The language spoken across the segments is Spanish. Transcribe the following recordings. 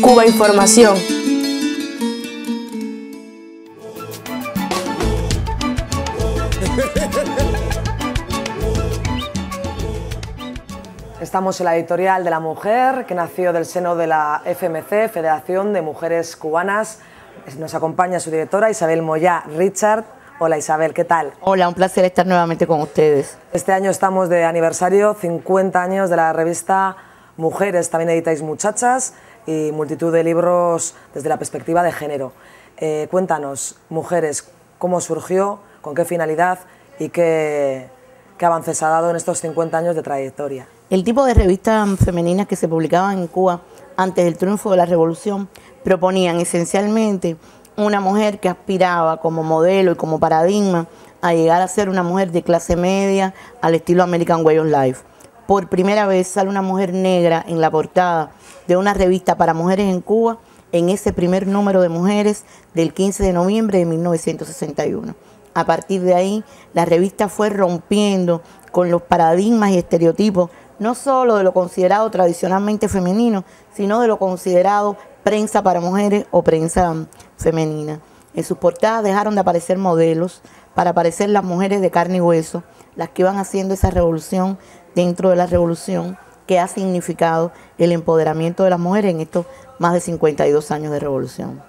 Cuba Información. Estamos en la editorial de la mujer, que nació del seno de la FMC, Federación de Mujeres Cubanas. Nos acompaña su directora Isabel Moya Richard. Hola Isabel, ¿qué tal? Hola, un placer estar nuevamente con ustedes. Este año estamos de aniversario, 50 años de la revista Mujeres, también editáis Muchachas, y multitud de libros desde la perspectiva de género. Eh, cuéntanos, mujeres, cómo surgió, con qué finalidad y qué, qué avances ha dado en estos 50 años de trayectoria. El tipo de revistas femeninas que se publicaban en Cuba antes del triunfo de la revolución proponían esencialmente una mujer que aspiraba como modelo y como paradigma a llegar a ser una mujer de clase media al estilo American Way of Life por primera vez sale una mujer negra en la portada de una revista para mujeres en Cuba en ese primer número de mujeres del 15 de noviembre de 1961. A partir de ahí, la revista fue rompiendo con los paradigmas y estereotipos, no solo de lo considerado tradicionalmente femenino, sino de lo considerado prensa para mujeres o prensa femenina. En sus portadas dejaron de aparecer modelos para aparecer las mujeres de carne y hueso, las que iban haciendo esa revolución dentro de la revolución que ha significado el empoderamiento de las mujeres en estos más de 52 años de revolución.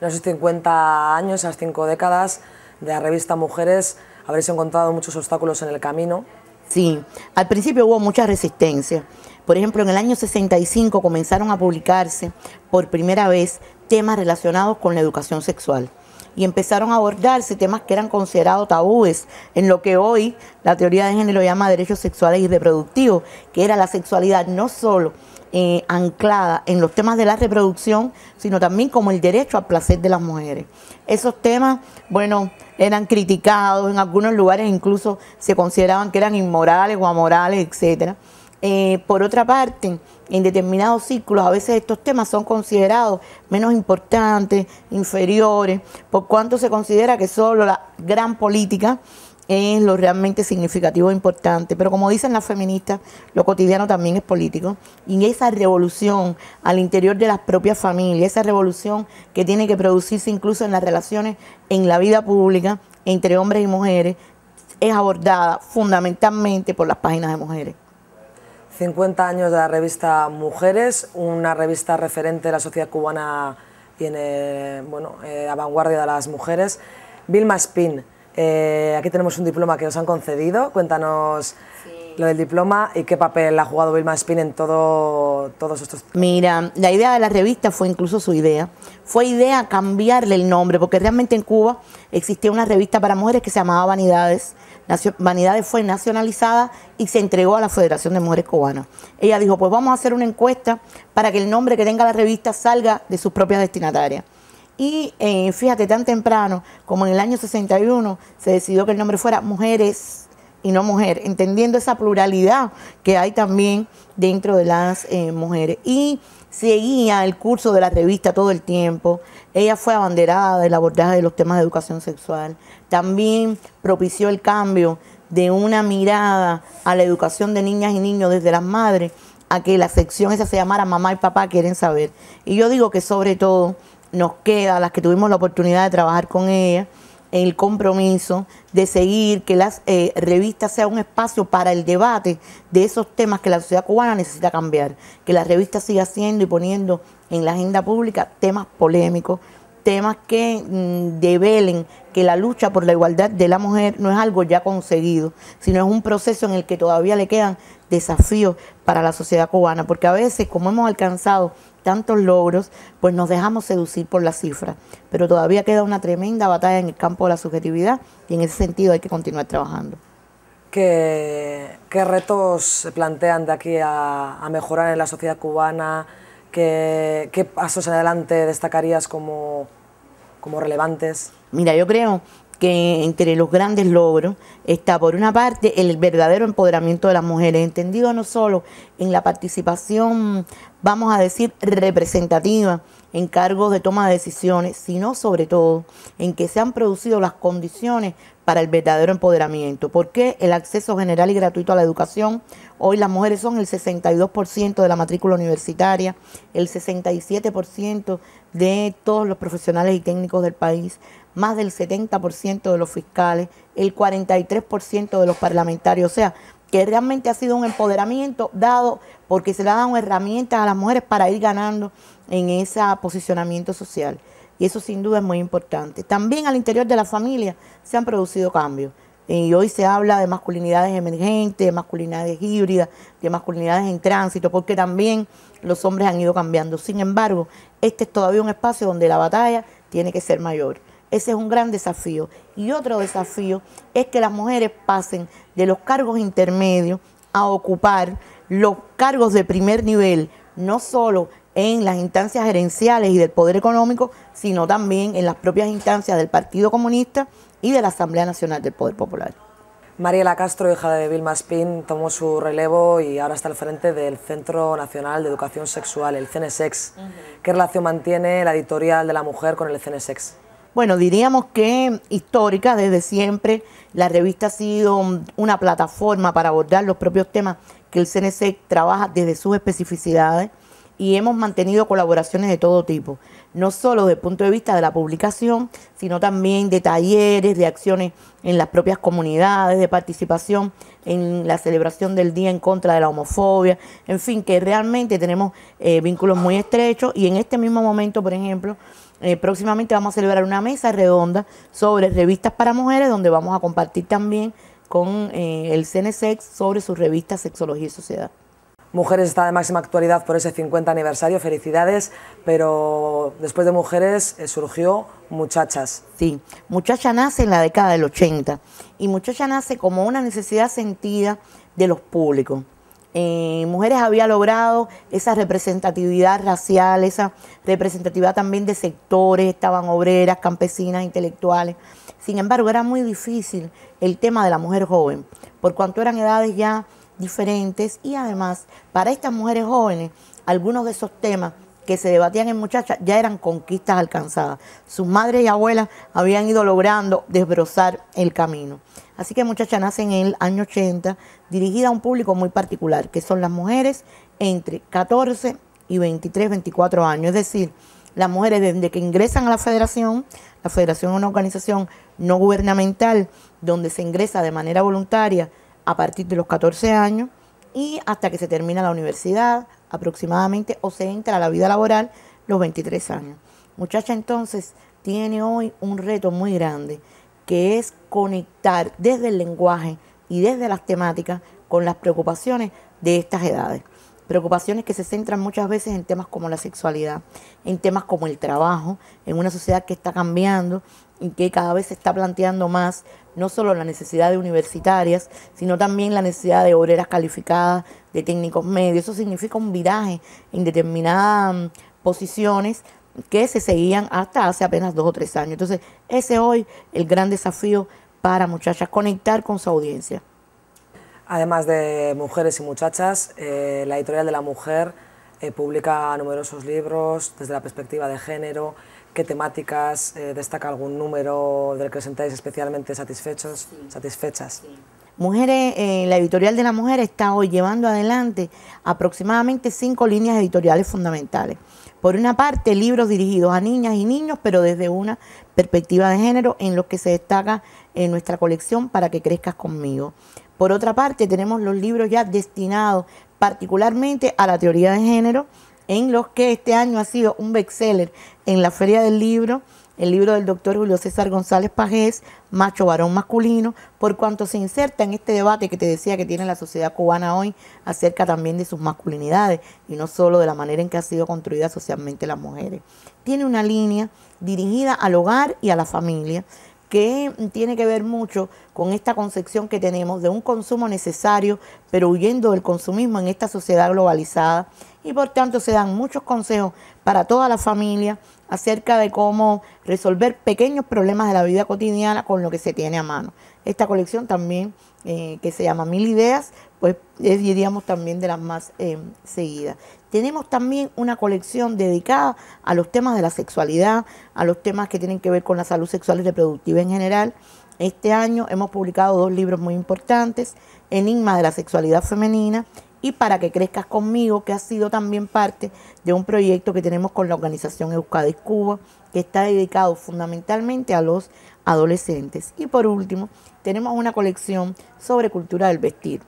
En esos 50 años, esas cinco décadas de la revista Mujeres, habréis encontrado muchos obstáculos en el camino. Sí, al principio hubo mucha resistencia. Por ejemplo, en el año 65 comenzaron a publicarse por primera vez temas relacionados con la educación sexual y empezaron a abordarse temas que eran considerados tabúes en lo que hoy la teoría de género llama derechos sexuales y reproductivos, que era la sexualidad no solo eh, anclada en los temas de la reproducción, sino también como el derecho al placer de las mujeres. Esos temas, bueno, eran criticados, en algunos lugares incluso se consideraban que eran inmorales o amorales, etcétera. Eh, por otra parte, en determinados círculos a veces estos temas son considerados menos importantes, inferiores, por cuanto se considera que solo la gran política es lo realmente significativo e importante. Pero como dicen las feministas, lo cotidiano también es político. Y esa revolución al interior de las propias familias, esa revolución que tiene que producirse incluso en las relaciones, en la vida pública, entre hombres y mujeres, es abordada fundamentalmente por las páginas de mujeres. 50 años de la revista Mujeres, una revista referente de la sociedad cubana y en, eh, bueno, eh, vanguardia de las mujeres. Vilma Spin, eh, aquí tenemos un diploma que nos han concedido. Cuéntanos lo del diploma y qué papel ha jugado Vilma Spin en todo, todos estos... Mira, la idea de la revista fue incluso su idea. Fue idea cambiarle el nombre, porque realmente en Cuba existía una revista para mujeres que se llamaba Vanidades, Vanidades fue nacionalizada y se entregó a la Federación de Mujeres Cubanas. Ella dijo, pues vamos a hacer una encuesta para que el nombre que tenga la revista salga de sus propias destinatarias. Y eh, fíjate, tan temprano como en el año 61 se decidió que el nombre fuera Mujeres y no mujer, entendiendo esa pluralidad que hay también dentro de las eh, mujeres. Y seguía el curso de la revista todo el tiempo, ella fue abanderada en la abordaje de los temas de educación sexual. También propició el cambio de una mirada a la educación de niñas y niños desde las madres a que la sección esa se llamara Mamá y Papá quieren saber. Y yo digo que sobre todo nos queda, las que tuvimos la oportunidad de trabajar con ella, el compromiso de seguir que las eh, revistas sean un espacio para el debate de esos temas que la sociedad cubana necesita cambiar, que la revista siga haciendo y poniendo en la agenda pública temas polémicos, temas que mm, develen que la lucha por la igualdad de la mujer no es algo ya conseguido, sino es un proceso en el que todavía le quedan desafíos para la sociedad cubana, porque a veces como hemos alcanzado tantos logros, pues nos dejamos seducir por las cifras, pero todavía queda una tremenda batalla en el campo de la subjetividad y en ese sentido hay que continuar trabajando. ¿Qué, retos se plantean de aquí a mejorar en la sociedad cubana? ¿Qué, pasos adelante destacarías como relevantes? Mira, yo creo que entre los grandes logros está, por una parte, el verdadero empoderamiento de las mujeres, entendido no solo en la participación, vamos a decir, representativa, en cargos de toma de decisiones, sino sobre todo en que se han producido las condiciones para el verdadero empoderamiento. Porque el acceso general y gratuito a la educación? Hoy las mujeres son el 62% de la matrícula universitaria, el 67% de todos los profesionales y técnicos del país, más del 70% de los fiscales, el 43% de los parlamentarios. O sea, que realmente ha sido un empoderamiento dado porque se le ha dado herramientas a las mujeres para ir ganando en ese posicionamiento social. Y eso sin duda es muy importante. También al interior de la familia se han producido cambios. Eh, y hoy se habla de masculinidades emergentes, de masculinidades híbridas, de masculinidades en tránsito, porque también los hombres han ido cambiando. Sin embargo, este es todavía un espacio donde la batalla tiene que ser mayor. Ese es un gran desafío. Y otro desafío es que las mujeres pasen de los cargos intermedios a ocupar los cargos de primer nivel, no solo en las instancias gerenciales y del poder económico, sino también en las propias instancias del Partido Comunista y de la Asamblea Nacional del Poder Popular. Mariela Castro, hija de Bill Spin, tomó su relevo y ahora está al frente del Centro Nacional de Educación Sexual, el CNSEX. ¿Qué relación mantiene la editorial de la mujer con el CNSEX? bueno, diríamos que histórica desde siempre. La revista ha sido una plataforma para abordar los propios temas que el CNC trabaja desde sus especificidades y hemos mantenido colaboraciones de todo tipo, no solo desde el punto de vista de la publicación, sino también de talleres, de acciones en las propias comunidades, de participación en la celebración del Día en contra de la homofobia, en fin, que realmente tenemos eh, vínculos muy estrechos y en este mismo momento, por ejemplo, eh, próximamente vamos a celebrar una mesa redonda sobre revistas para mujeres, donde vamos a compartir también con eh, el CNSEX sobre sus revistas Sexología y Sociedad. Mujeres está de máxima actualidad por ese 50 aniversario, felicidades, pero después de Mujeres eh, surgió Muchachas. Sí, Muchacha nace en la década del 80 y Muchacha nace como una necesidad sentida de los públicos mujeres había logrado esa representatividad racial, esa representatividad también de sectores, estaban obreras, campesinas, intelectuales. Sin embargo, era muy difícil el tema de la mujer joven, por cuanto eran edades ya diferentes y además para estas mujeres jóvenes, algunos de esos temas que se debatían en muchachas ya eran conquistas alcanzadas. Sus madres y abuelas habían ido logrando desbrozar el camino. Así que muchacha nace en el año 80, dirigida a un público muy particular, que son las mujeres entre 14 y 23, 24 años. Es decir, las mujeres desde que ingresan a la federación, la federación es una organización no gubernamental donde se ingresa de manera voluntaria a partir de los 14 años y hasta que se termina la universidad aproximadamente o se entra a la vida laboral los 23 años. Muchacha entonces tiene hoy un reto muy grande que es conectar desde el lenguaje y desde las temáticas con las preocupaciones de estas edades. Preocupaciones que se centran muchas veces en temas como la sexualidad, en temas como el trabajo, en una sociedad que está cambiando y que cada vez se está planteando más no solo la necesidad de universitarias, sino también la necesidad de obreras calificadas, de técnicos medios. Eso significa un viraje en determinadas posiciones que se seguían hasta hace apenas dos o tres años. Entonces, ese hoy el gran desafío para muchachas, conectar con su audiencia. Además de mujeres y muchachas, eh, la editorial de la mujer eh, publica numerosos libros desde la perspectiva de género. ¿Qué temáticas eh, destaca algún número del que os sentáis especialmente satisfechos, satisfechas? Mujeres, la editorial de la mujer está hoy llevando adelante aproximadamente cinco líneas editoriales fundamentales. Por una parte, libros dirigidos a niñas y niños, pero desde una perspectiva de género en los que se destaca en nuestra colección para que crezcas conmigo. Por otra parte, tenemos los libros ya destinados particularmente a la teoría de género, en los que este año ha sido un bestseller en la Feria del Libro el libro del doctor Julio César González Pajés, Macho Varón Masculino, por cuanto se inserta en este debate que te decía que tiene la sociedad cubana hoy acerca también de sus masculinidades y no solo de la manera en que ha sido construida socialmente las mujeres. Tiene una línea dirigida al hogar y a la familia que tiene que ver mucho con esta concepción que tenemos de un consumo necesario, pero huyendo del consumismo en esta sociedad globalizada. Y por tanto se dan muchos consejos para toda la familia, acerca de cómo resolver pequeños problemas de la vida cotidiana con lo que se tiene a mano. Esta colección también, eh, que se llama Mil Ideas, pues es, diríamos, también de las más eh, seguidas. Tenemos también una colección dedicada a los temas de la sexualidad, a los temas que tienen que ver con la salud sexual y reproductiva en general. Este año hemos publicado dos libros muy importantes, Enigma de la sexualidad femenina y para que crezcas conmigo, que ha sido también parte de un proyecto que tenemos con la organización Euskadi Cuba, que está dedicado fundamentalmente a los adolescentes. Y por último, tenemos una colección sobre cultura del vestir.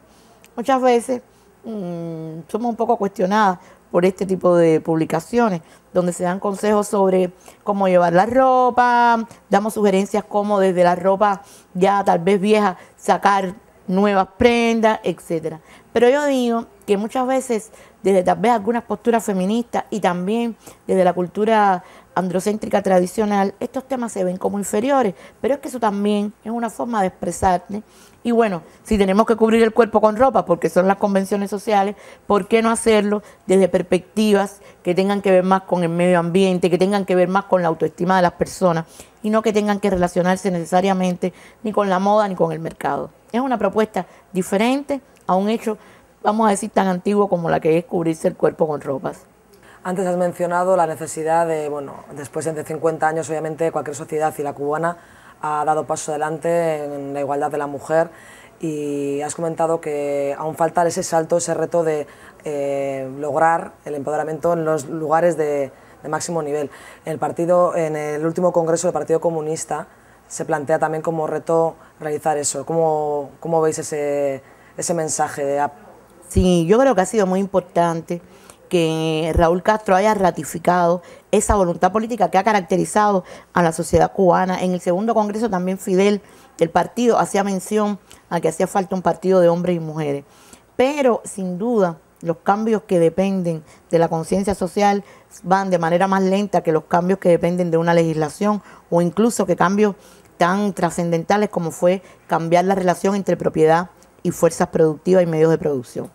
Muchas veces mm, somos un poco cuestionadas por este tipo de publicaciones, donde se dan consejos sobre cómo llevar la ropa, damos sugerencias cómo desde la ropa ya tal vez vieja sacar nuevas prendas, etcétera, Pero yo digo que muchas veces, desde tal vez algunas posturas feministas y también desde la cultura androcéntrica tradicional, estos temas se ven como inferiores, pero es que eso también es una forma de expresarte. Y bueno, si tenemos que cubrir el cuerpo con ropa, porque son las convenciones sociales, ¿por qué no hacerlo desde perspectivas que tengan que ver más con el medio ambiente, que tengan que ver más con la autoestima de las personas y no que tengan que relacionarse necesariamente ni con la moda ni con el mercado? Es una propuesta diferente a un hecho, vamos a decir, tan antiguo como la que es cubrirse el cuerpo con ropas. Antes has mencionado la necesidad de, bueno, después de 50 años, obviamente, cualquier sociedad y la cubana ha dado paso adelante en la igualdad de la mujer y has comentado que aún falta ese salto, ese reto de eh, lograr el empoderamiento en los lugares de, máximo nivel. el, partido, en el último congreso del Partido Comunista se plantea también como reto realizar eso. ¿Cómo, cómo veis ese, mensaje de Sí, yo creo que ha sido muy importante que Raúl Castro haya ratificado esa voluntad política que ha caracterizado a la sociedad cubana. En el segundo Congreso también Fidel, el partido, hacía mención a que hacía falta un partido de hombres y mujeres. Pero sin duda los cambios que dependen de la conciencia social van de manera más lenta que los cambios que dependen de una legislación o incluso que cambios tan trascendentales como fue cambiar la relación entre propiedad y fuerzas productivas y medios de producción.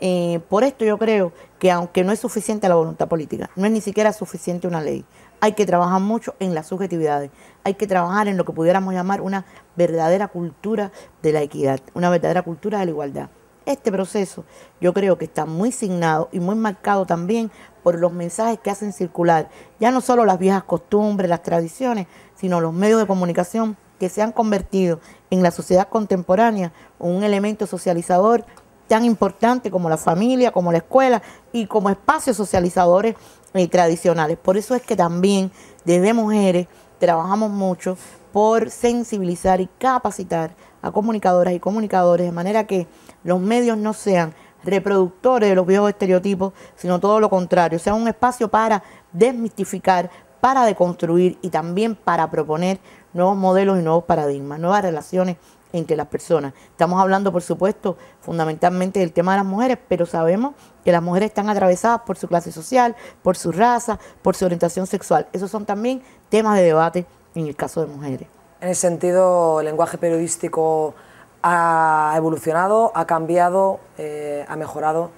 Eh, por esto yo creo que aunque no es suficiente la voluntad política, no es ni siquiera suficiente una ley, hay que trabajar mucho en las subjetividades, hay que trabajar en lo que pudiéramos llamar una verdadera cultura de la equidad, una verdadera cultura de la igualdad. Este proceso yo creo que está muy signado y muy marcado también por los mensajes que hacen circular, ya no solo las viejas costumbres, las tradiciones, sino los medios de comunicación que se han convertido en la sociedad contemporánea un elemento socializador tan importante como la familia, como la escuela y como espacios socializadores y eh, tradicionales. Por eso es que también desde mujeres trabajamos mucho por sensibilizar y capacitar a comunicadoras y comunicadores, de manera que los medios no sean reproductores de los viejos estereotipos, sino todo lo contrario, sea un espacio para desmistificar, para deconstruir y también para proponer nuevos modelos y nuevos paradigmas, nuevas relaciones entre las personas. Estamos hablando, por supuesto, fundamentalmente del tema de las mujeres, pero sabemos que las mujeres están atravesadas por su clase social, por su raza, por su orientación sexual. Esos son también temas de debate en el caso de mujeres. En el sentido, el lenguaje periodístico ha evolucionado, ha cambiado, eh, ha mejorado.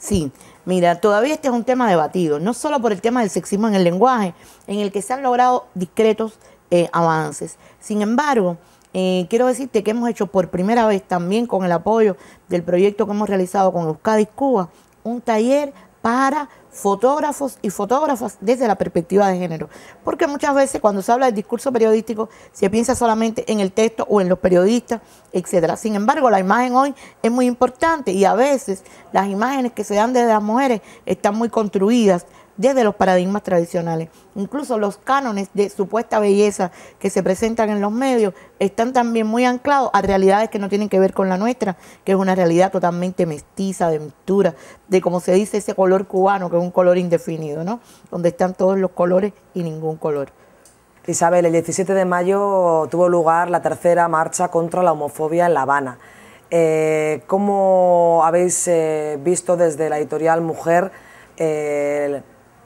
Sí, mira, todavía este es un tema debatido, no solo por el tema del sexismo en el lenguaje, en el que se han logrado discretos eh, avances. Sin embargo, eh, quiero decirte que hemos hecho por primera vez también con el apoyo del proyecto que hemos realizado con Euskadi Cuba, un taller para fotógrafos y fotógrafas desde la perspectiva de género. Porque muchas veces cuando se habla del discurso periodístico se piensa solamente en el texto o en los periodistas, etc. Sin embargo, la imagen hoy es muy importante y a veces las imágenes que se dan de las mujeres están muy construidas desde los paradigmas tradicionales. Incluso los cánones de supuesta belleza que se presentan en los medios están también muy anclados a realidades que no tienen que ver con la nuestra, que es una realidad totalmente mestiza, de mistura... de como se dice ese color cubano, que es un color indefinido, ¿no? Donde están todos los colores y ningún color. Isabel, el 17 de mayo tuvo lugar la tercera marcha contra la homofobia en La Habana. Eh, ¿Cómo habéis eh, visto desde la editorial Mujer eh,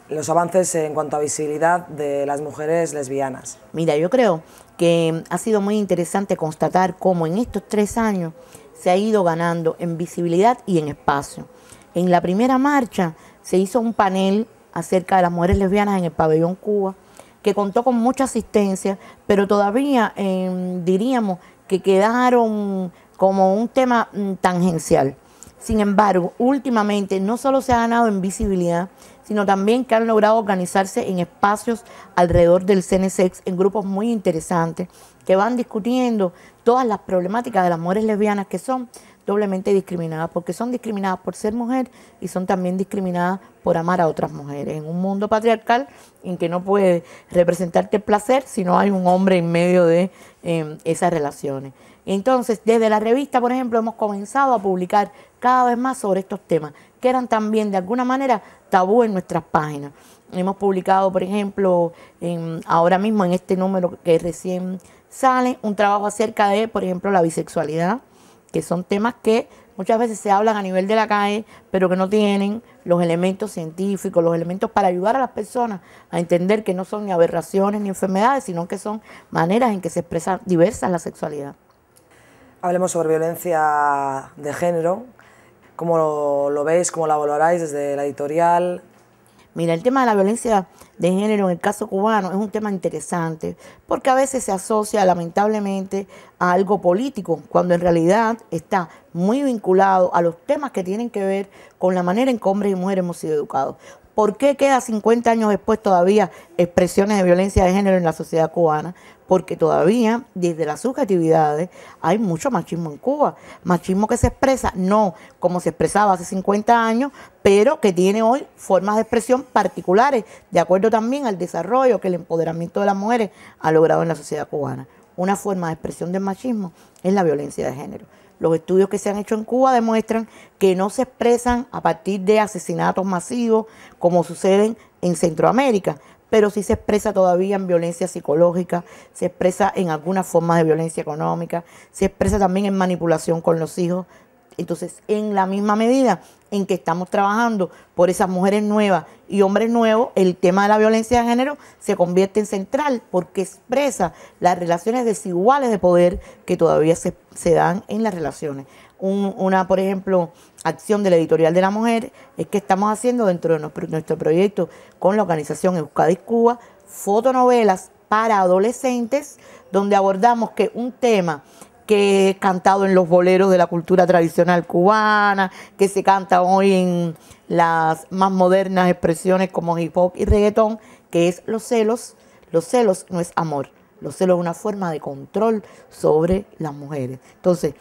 los avances en cuanto a visibilidad de las mujeres lesbianas. Mira, yo creo que ha sido muy interesante constatar cómo en estos tres años se ha ido ganando en visibilidad y en espacio. En la primera marcha se hizo un panel acerca de las mujeres lesbianas en el pabellón Cuba, que contó con mucha asistencia, pero todavía em, diríamos que quedaron como un tema mm, tangencial. Sin embargo, últimamente no solo se ha ganado en visibilidad, sino también que han logrado organizarse en espacios alrededor del CNSX, en grupos muy interesantes, que van discutiendo todas las problemáticas de las mujeres lesbianas que son doblemente discriminadas, porque son discriminadas por ser mujer y son también discriminadas por amar a otras mujeres. En un mundo patriarcal en que no puede representarte el placer si no hay un hombre en medio de em, esas relaciones. Entonces, desde la revista, por ejemplo, hemos comenzado a publicar cada vez más sobre estos temas, que eran también de alguna manera tabú en nuestras páginas. Hemos publicado, por ejemplo, en, em, ahora mismo en este número que recién sale, un trabajo acerca de, por ejemplo, la bisexualidad, que son temas que muchas veces se hablan a nivel de la calle, pero que no tienen los elementos científicos, los elementos para ayudar a las personas a entender que no son ni aberraciones ni enfermedades, sino que son maneras en que se expresa diversa la sexualidad. Hablemos sobre violencia de género, cómo lo, lo veis, cómo la valoráis desde la editorial, Mira, el tema de la violencia de género en el caso cubano es un tema interesante, porque a veces se asocia lamentablemente a algo político, cuando en realidad está muy vinculado a los temas que tienen que ver con la manera en que hombres y mujeres hemos sido educados. ¿Por qué queda 50 años después todavía expresiones de violencia de género en la sociedad cubana? porque todavía desde las subjetividades hay mucho machismo en Cuba. Machismo que se expresa, no como se expresaba hace 50 años, pero que tiene hoy formas de expresión particulares, de acuerdo también al desarrollo que el empoderamiento de las mujeres ha logrado en la sociedad cubana. Una forma de expresión del machismo es la violencia de género. Los estudios que se han hecho en Cuba demuestran que no se expresan a partir de asesinatos masivos como suceden en Centroamérica, pero sí se expresa todavía en violencia psicológica, se expresa en algunas formas de violencia económica, se expresa también en manipulación con los hijos. Entonces, en la misma medida en que estamos trabajando por esas mujeres nuevas y hombres nuevos, el tema de la violencia de género se convierte en central porque expresa las relaciones desiguales de poder que todavía se, se dan en las relaciones una, por ejemplo, acción de la editorial de la mujer, es que estamos haciendo dentro de nuestro, proyecto con la organización Euskadi Cuba, fotonovelas para adolescentes, donde abordamos que un tema que es cantado en los boleros de la cultura tradicional cubana, que se canta hoy en las más modernas expresiones como hip hop y reggaetón, que es los celos. Los celos no es amor, los celos es una forma de control sobre las mujeres. Entonces,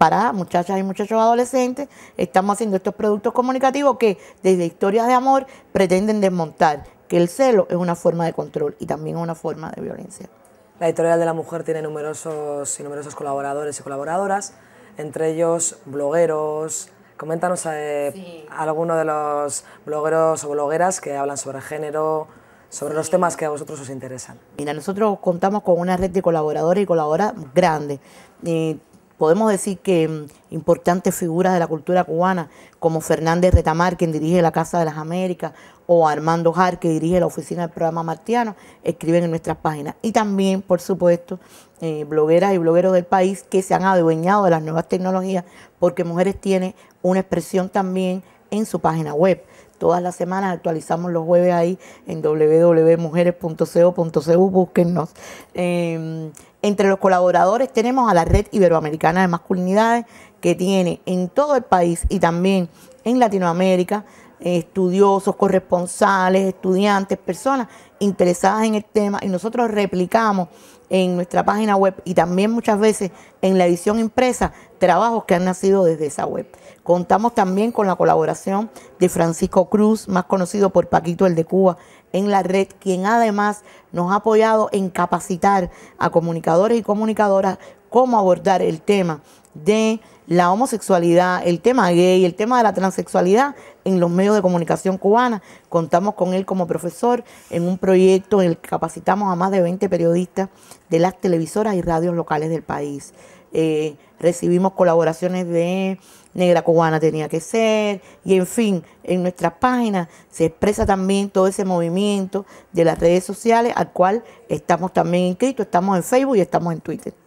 para muchachas y muchachos adolescentes. Estamos haciendo estos productos comunicativos que desde historias de amor pretenden desmontar que el celo es una forma de control y también una forma de violencia. La editorial de la mujer tiene numerosos y numerosos colaboradores y colaboradoras, entre ellos blogueros, Coméntanos a eh, alguno algunos de los blogueros o blogueras que hablan sobre género, sobre los temas que a vosotros os interesan. Mira, nosotros contamos con una red de colaboradores y colaboradoras grandes. Eh, podemos decir que mm, importantes figuras de la cultura cubana, como Fernández Retamar, quien dirige la Casa de las Américas, o Armando Jar, que dirige la oficina del programa Martiano, escriben en nuestras páginas. Y también, por supuesto, eh, blogueras y blogueros del país que se han adueñado de las nuevas tecnologías, porque Mujeres tiene una expresión también en su página web. Todas las semanas actualizamos los jueves ahí en www.mujeres.co.cu, búsquennos. Em, entre los colaboradores tenemos a la Red Iberoamericana de Masculinidades, que tiene en todo el país y también en Latinoamérica eh, estudiosos, corresponsales, estudiantes, personas interesadas en el tema y nosotros replicamos en nuestra página web y también muchas veces en la edición impresa trabajos que han nacido desde esa web. Contamos también con la colaboración de Francisco Cruz, más conocido por Paquito el de Cuba, en la red, quien además nos ha apoyado en capacitar a comunicadores y comunicadoras cómo abordar el tema de la homosexualidad, el tema gay, el tema de la transexualidad en los medios de comunicación cubana. Contamos con él como profesor en un proyecto en el que capacitamos a más de 20 periodistas de las televisoras y radios locales del país. Eh, recibimos colaboraciones de negra cubana tenía que ser, y en fin, en nuestras páginas se expresa también todo ese movimiento de las redes sociales al cual estamos también inscritos, estamos en Facebook y estamos en Twitter.